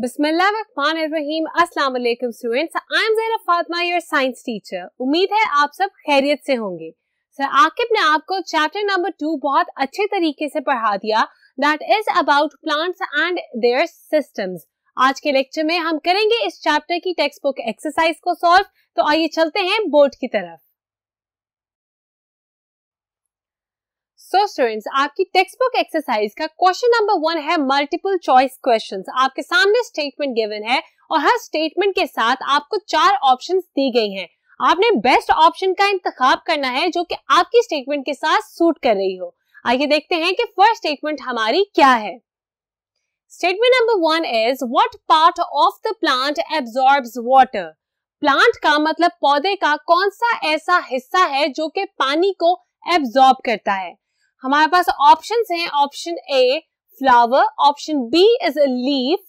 उम्मीद है आप सब खैरियत से होंगे सर आकिब ने आपको चैप्टर नंबर टू बहुत अच्छे तरीके से पढ़ा दिया that is about plants and their systems आज के लेक्चर में हम करेंगे इस चैप्टर की टेक्स्ट बुक एक्सरसाइज को सॉल्व तो आइए चलते हैं बोर्ड की तरफ सो स्टूडेंट्स आपकी टेक्स्ट बुक एक्सरसाइज का क्वेश्चन नंबर वन है मल्टीपल चॉइस क्वेश्चंस आपके सामने स्टेटमेंट गिवन है और हर स्टेटमेंट के साथ आपको चार ऑप्शंस दी गई हैं आपने बेस्ट ऑप्शन का इंतखाब करना है जो कि आपकी स्टेटमेंट के साथ सूट कर रही हो आइए देखते हैं कि फर्स्ट स्टेटमेंट हमारी क्या है statement number one is what part of the plant absorb water plant का मतलब पौधे का कौन सा ऐसा हिस्सा है जो कि पानी को एब्जॉर्ब करता है हमारे पास ऑप्शन हैं option A flower option B is leaf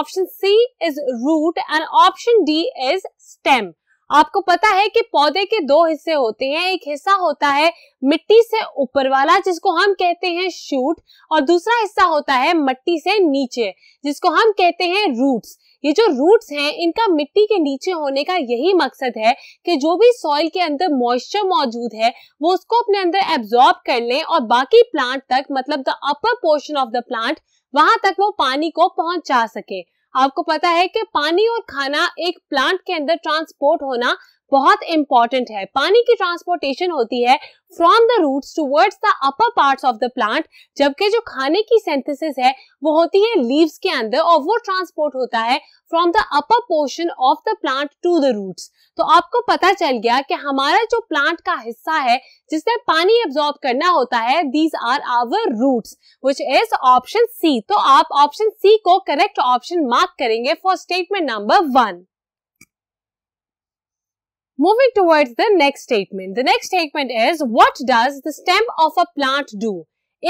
option C is root and option D is stem आपको पता है कि पौधे के दो हिस्से होते हैं एक हिस्सा होता है मिट्टी से ऊपर वाला जिसको हम कहते हैं शूट और दूसरा हिस्सा होता है मिट्टी से नीचे जिसको हम कहते हैं रूट्स ये जो रूट्स हैं इनका मिट्टी के नीचे होने का यही मकसद है कि जो भी सॉइल के अंदर मॉइस्चर मौजूद है वो उसको अपने अंदर एब्जॉर्ब कर लें और बाकी प्लांट तक मतलब the upper portion of the plant वहां तक वो पानी को पहुंचा सके आपको पता है कि पानी और खाना एक प्लांट के अंदर ट्रांसपोर्ट होना बहुत इंपॉर्टेंट है पानी की ट्रांसपोर्टेशन होती है from the root towards the upper part of the plant जबकि जो खाने की सिंथेसिस है वो होती है लीव्स के अंदर और वो ट्रांसपोर्ट होता है from the upper portion of the plant to the roots तो आपको पता चल गया कि हमारा जो प्लांट का हिस्सा है जिसमें पानी एब्जॉर्ब करना होता है these are our roots which is option C तो आप ऑप्शन सी को करेक्ट ऑप्शन मार्क करेंगे for statement number one Moving towards the next statement. The next statement is what does the stem of a plant do?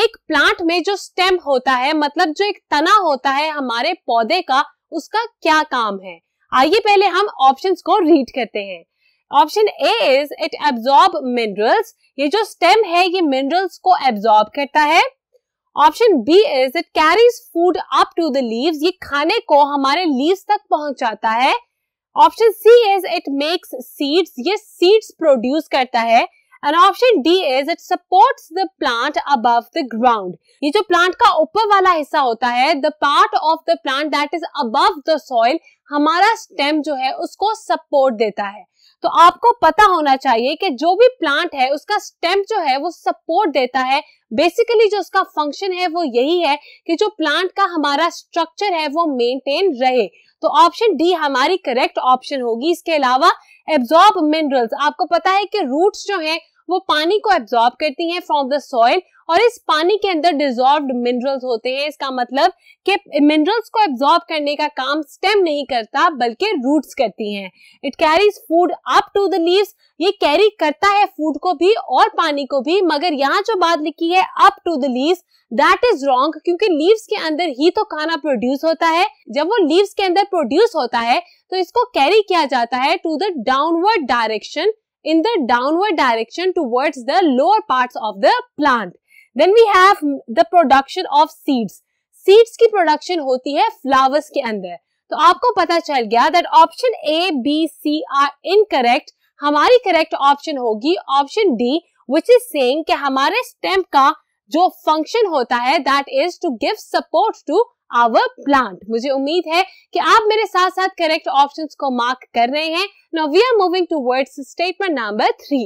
एक plant में जो stem होता है मतलब जो एक तना होता है हमारे पौधे का उसका क्या काम है आइए पहले हम ऑप्शंस को रीड करते हैं option A is it absorb minerals ये जो स्टेम है ये मिनरल्स को एब्जॉर्ब करता है option B is it carries food up to the leaves ये खाने को हमारे लीव्स तक पहुंचाता है option C is it makes seeds ये सीड्स प्रोड्यूस करता है and option D is it support the plant above the ground ये जो प्लांट का ऊपर वाला हिस्सा होता है the part of the plant that is above the soil हमारा स्टेम जो है उसको सपोर्ट देता है तो आपको पता होना चाहिए कि जो भी प्लांट है उसका स्टेम जो है वो सपोर्ट देता है बेसिकली जो उसका फंक्शन है वो यही है कि जो प्लांट का हमारा स्ट्रक्चर है वो मेंटेन रहे तो ऑप्शन डी हमारी करेक्ट ऑप्शन होगी इसके अलावा एब्जॉर्ब मिनरल्स आपको पता है कि रूट्स जो है वो पानी को एब्जॉर्ब करती हैं फ्रॉम द सॉइल और इस पानी के अंदर डिजोल्व मिनरल्स होते हैं इसका मतलब कि मिनरल्स को एब्जॉर्ब करने का काम स्टेम नहीं करता बल्कि रूट्स करती हैं it carries food up to the leaves ये कैरी करता है फूड को भी और पानी को भी मगर यहाँ जो बात लिखी है up to the leaves that is wrong क्योंकि लीव्स के अंदर ही तो खाना प्रोड्यूस होता है जब वो लीव्स के अंदर प्रोड्यूस होता है तो इसको कैरी किया जाता है to the downward direction in the downward direction towards the lower parts of the plant. Then we have the production of seeds. Seeds की production होती है flowers के अंदर. तो आपको पता चल गया that option A, B, C are incorrect. हमारी correct option होगी option D, which is saying कि हमारे stem का जो function होता है that is to give support to our plant मुझे उम्मीद है कि आप मेरे साथ साथ करेक्ट ऑप्शन को मार्क कर रहे हैं now we are moving towards statement number three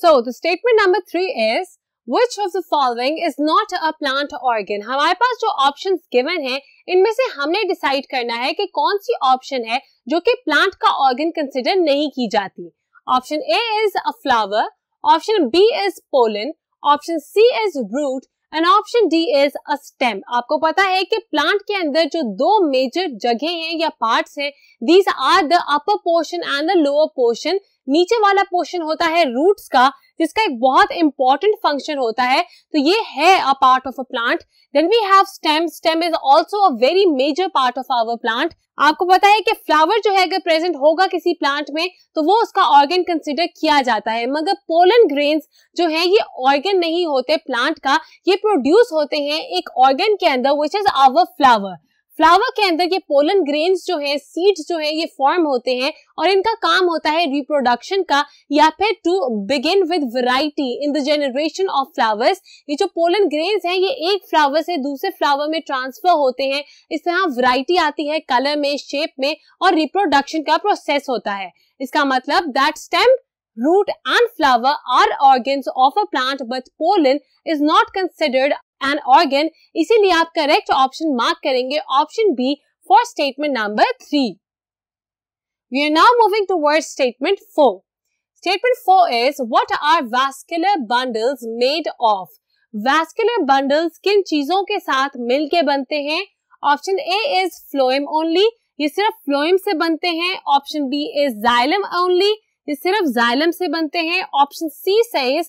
so the statement number three is which of the following is not a plant organ हमारे पास जो ऑप्शन गिवन है इनमें से हमने डिसाइड करना है कि कौन सी ऑप्शन है जो कि प्लांट का ऑर्गेन कंसिडर नहीं की जाती option A is a flower option B is pollen option C is root and option D is a stem आपको पता है कि प्लांट के अंदर जो दो मेजर जगह हैं या पार्ट्स हैं these are the upper portion and the lower portion नीचे वाला पोर्शन होता है रूट्स का जिसका एक बहुत इंपॉर्टेंट फंक्शन होता है तो ये है a part of a plant then we have stem stem is also a very major part of our plant आपको पता है कि फ्लावर जो है अगर प्रेजेंट होगा किसी प्लांट में तो वो उसका ऑर्गन कंसिडर किया जाता है मगर पोलन ग्रेन्स जो है ये ऑर्गन नहीं होते प्लांट का ये प्रोड्यूस होते हैं एक ऑर्गन के अंदर which is our flower flower के अंदर ये पोलन ग्रेन्स जो है सीड्स जो है ये फॉर्म होते हैं और इनका काम होता है रिप्रोडक्शन का या फिर to begin with variety in the generation of flowers ये जो पोलन ग्रेन्स हैं ये एक फ्लावर से दूसरे फ्लावर में ट्रांसफर होते हैं इस तरह वैरायटी आती है कलर में शेप में और रिप्रोडक्शन का प्रोसेस होता है इसका मतलब that stem root and flower are organs of a plant but pollen is not considered an organ इसीलिए आप करेक्ट ऑप्शन मार्क करेंगे option B for statement number three We are now moving towards statement four statement four is what are vascular bundles made of vascular bundles किन चीजों के साथ मिलके बनते हैं option A is phloem only ये सिर्फ फ्लोएम से बनते हैं option B is xylem only ये सिर्फ जाइलम से बनते हैं ऑप्शन सी से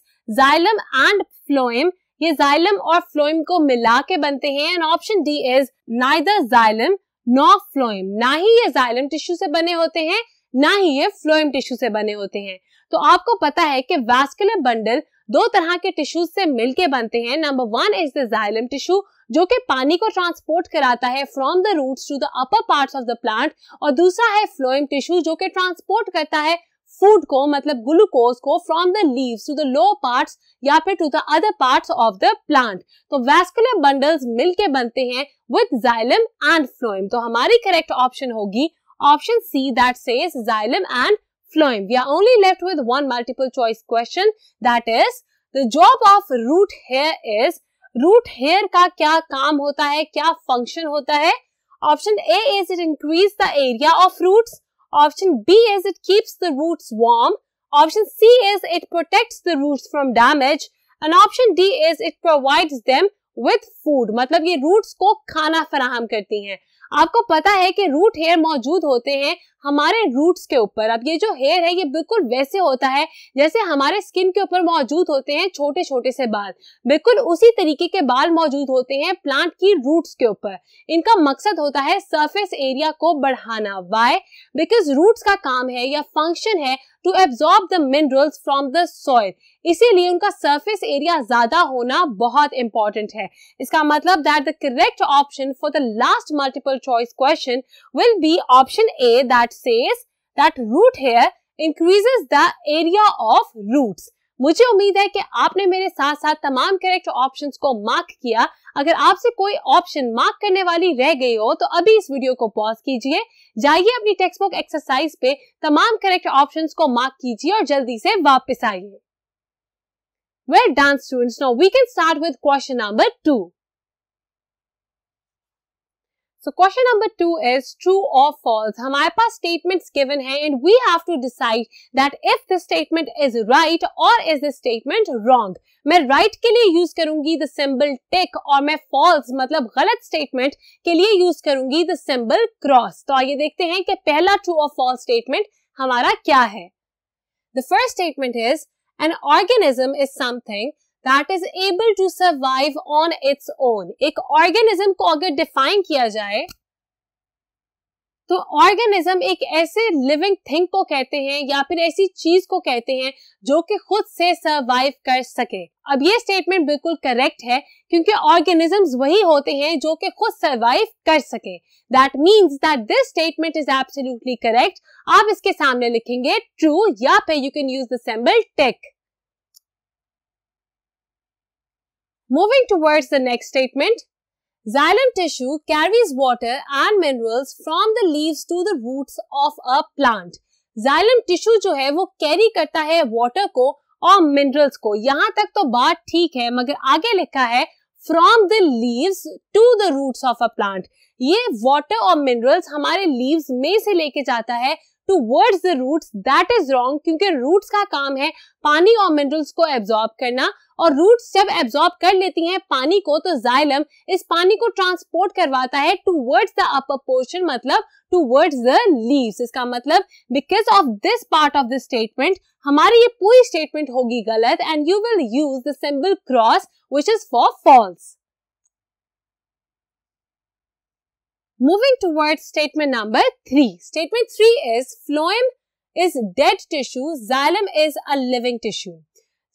जाइलम एंड फ्लोएम ये जाइलम और फ्लोइम को मिला के बनते हैं and option D is neither xylem nor phloem ना ही ये जाइलम टिश्यू से बने होते हैं ना ही ये फ्लोइम टिश्यू से बने होते हैं तो आपको पता है कि वैस्कुलर बंडल दो तरह के टिश्यूज से मिलके बनते हैं number one is the xylem tissue जो कि पानी को ट्रांसपोर्ट कराता है from the roots to the upper parts of the plant और दूसरा है फ्लोइम टिश्यू जो कि ट्रांसपोर्ट करता है फूड को मतलब ग्लूकोज को from the leaf to the lower part या फिर to the other part of the plant तो वैस्कुलर बंडल्स मिलकर बनते हैं विथ जाइलम एंड फ्लोइम तो हमारी करेक्ट ऑप्शन होगी option C that same phloem we are only left with one multiple choice question that is the job of root hair is root hair का क्या काम होता है क्या फंक्शन होता है option A is it increase the area of roots Option B is it keeps the roots warm. Option C is it protects the roots from damage. And option D is it provides them with food. मतलब ये roots को खाना फराहम करती हैं। आपको पता है कि रूट हेयर मौजूद होते हैं हमारे रूट्स के ऊपर अब ये जो हेयर है ये बिल्कुल वैसे होता है जैसे हमारे स्किन के ऊपर मौजूद होते हैं छोटे छोटे से बाल बिल्कुल उसी तरीके के बाल मौजूद होते हैं प्लांट की रूट्स के ऊपर इनका मकसद होता है सरफेस एरिया को बढ़ाना वाय बिकॉज रूट्स का काम है या फंक्शन है to absorb the minerals from the soil इसीलिए उनका सरफेस एरिया ज्यादा होना बहुत इंपॉर्टेंट है इसका मतलब that the correct option for the last multiple choice question will be option A that that says that root hair increases the area of roots. मुझे उम्मीद है कि आपने मेरे साथ साथ तमाम करेक्ट ऑप्शंस को मार्क किया अगर आपसे कोई ऑप्शन मार्क करने वाली रह गई हो तो अभी इस वीडियो को पॉज कीजिए जाइए अपनी टेक्स्ट बुक एक्सरसाइज पे तमाम करेक्ट ऑप्शंस को मार्क कीजिए और जल्दी से वापस आइए well done students now we can start with question number two so question number two is true और फॉल्स हमारे पास स्टेटमेंट्स गिवन है and we have to decide that if the statement is right और is the statement wrong मैं right right के लिए use करूंगी the symbol टिक और मैं फॉल्स मतलब गलत स्टेटमेंट के लिए यूज करूंगी द सिंबल क्रॉस तो आइए देखते हैं कि पहला ट्रू और फॉल्स स्टेटमेंट हमारा क्या है the first statement is an organism is something that is able to survive on its own एक ऑर्गेनिज्म को अगर डिफाइन किया जाए तो ऑर्गेनिज्म एक ऐसे लिविंग थिंग को कहते हैं या फिर ऐसी चीज को कहते हैं जो कि खुद से सर्वाइव कर सके अब ये स्टेटमेंट बिल्कुल करेक्ट है क्योंकि ऑर्गेनिजम्स वही होते हैं जो कि खुद सर्वाइव कर सके that means that this statement is absolutely correct आप इसके सामने लिखेंगे ट्रू या फिर you can use the symbol tick Moving towards the next statement, xylem tissue carries water and minerals from the leaves to the roots of a plant. Xylem tissue जो है वो carry करता है water को और minerals को यहाँ तक तो बात ठीक है मगर आगे लिखा है from the leaves to the roots of a plant. ये water और minerals हमारे leaves में से लेके जाता है towards the roots that is wrong क्योंकि रूट्स का काम है पानी और मिनरल्स को एब्जॉर्ब करना और रूट्स जब एब्जॉर्ब कर लेती हैं पानी को तो जाइलम इस पानी को ट्रांसपोर्ट करवाता है टूवर्ड्स द अपर पोर्शन मतलब टूवर्ड्स द लीव्स इसका मतलब because of this part of the statement हमारी ये पूरी स्टेटमेंट होगी गलत and you will use the symbol cross which is for false Moving towards statement number three. Statement three is phloem is dead tissue, xylem is a living tissue.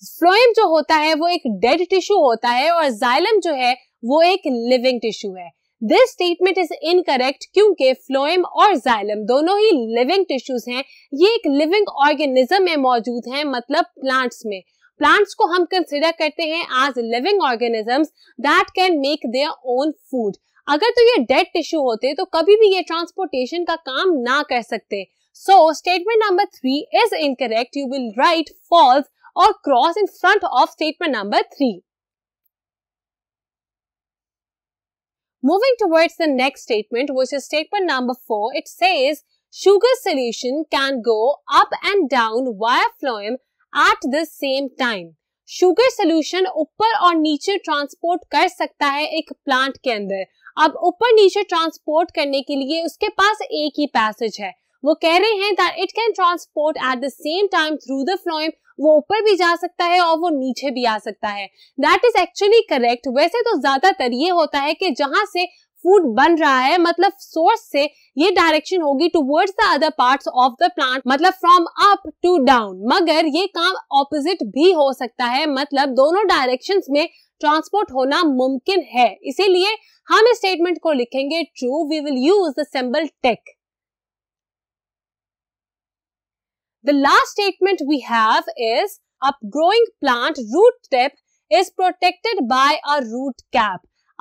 Phloem जो होता है वो एक डेड टिश्यू होता है और xylem जो है वो एक लिविंग टिश्यू है दिस स्टेटमेंट इज इनकरेक्ट क्योंकि फ्लोएम और जाइलम दोनों ही लिविंग टिश्यूज हैं ये एक लिविंग ऑर्गेनिज्म में मौजूद हैं मतलब प्लांट्स में प्लांट्स को हम कंसिडर करते हैं as living organisms that can make their own food अगर तो ये डेड टिश्यू होते तो कभी भी ये ट्रांसपोर्टेशन का काम ना कर सकते so statement number three is incorrect you will write false और cross in front of statement number three Moving towards the next statement, which is statement number four, it says sugar solution can go up and down via phloem at the same time. Sugar solution ऊपर और नीचे transport कर सकता है एक plant के अंदर अब ऊपर नीचे ट्रांसपोर्ट करने के लिए उसके पास एक ही पैसेज है वो कह रहे हैं that it can transport at the same time through the phloem वो ऊपर भी जा सकता है और वो नीचे भी आ सकता है दैट इज एक्चुअली करेक्ट वैसे तो ज्यादातर ये होता है कि जहां से फूड बन रहा है मतलब सोर्स से ये डायरेक्शन होगी towards the other parts of the plant मतलब फ्रॉम अप टू डाउन मगर ये काम ऑपोजिट भी हो सकता है मतलब दोनों डायरेक्शंस में ट्रांसपोर्ट होना मुमकिन है इसीलिए हम इस स्टेटमेंट को लिखेंगे true we will use the symbol tick The last statement we have is upgrowing plant root tip is protected by a root cap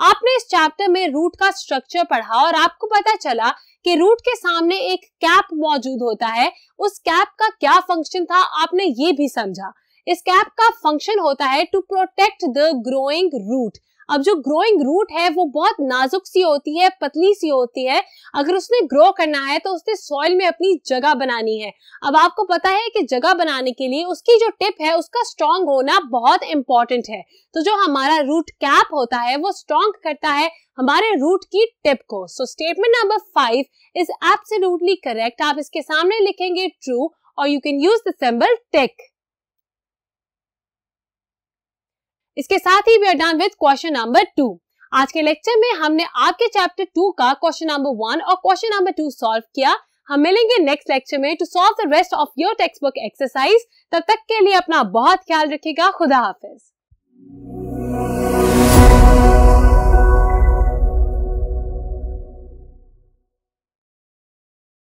आपने इस चैप्टर में रूट का स्ट्रक्चर पढ़ा और आपको पता चला कि रूट के सामने एक कैप मौजूद होता है उस कैप का क्या फंक्शन था आपने ये भी समझा इस कैप का फंक्शन होता है to protect the growing root अब जो ग्रोइंग रूट है वो बहुत नाजुक सी होती है पतली सी होती है अगर उसने ग्रो करना है तो उसने सॉइल में अपनी जगह बनानी है अब आपको पता है कि जगह बनाने के लिए उसकी जो टिप है उसका स्ट्रांग होना बहुत इंपॉर्टेंट है तो जो हमारा रूट कैप होता है वो स्ट्रांग करता है हमारे रूट की टिप को so statement number five is absolutely correct आप इसके सामने लिखेंगे ट्रू और you can use the tick इसके साथ ही we are done with question number two आज के लेक्चर में हमने आपके चैप्टर टू का क्वेश्चन नंबर वन और क्वेश्चन नंबर टू सॉल्व किया हम मिलेंगे नेक्स्ट लेक्चर में to solve the rest of your text book exercise तब तक के लिए अपना बहुत ख्याल रखिएगा खुदा हाफिज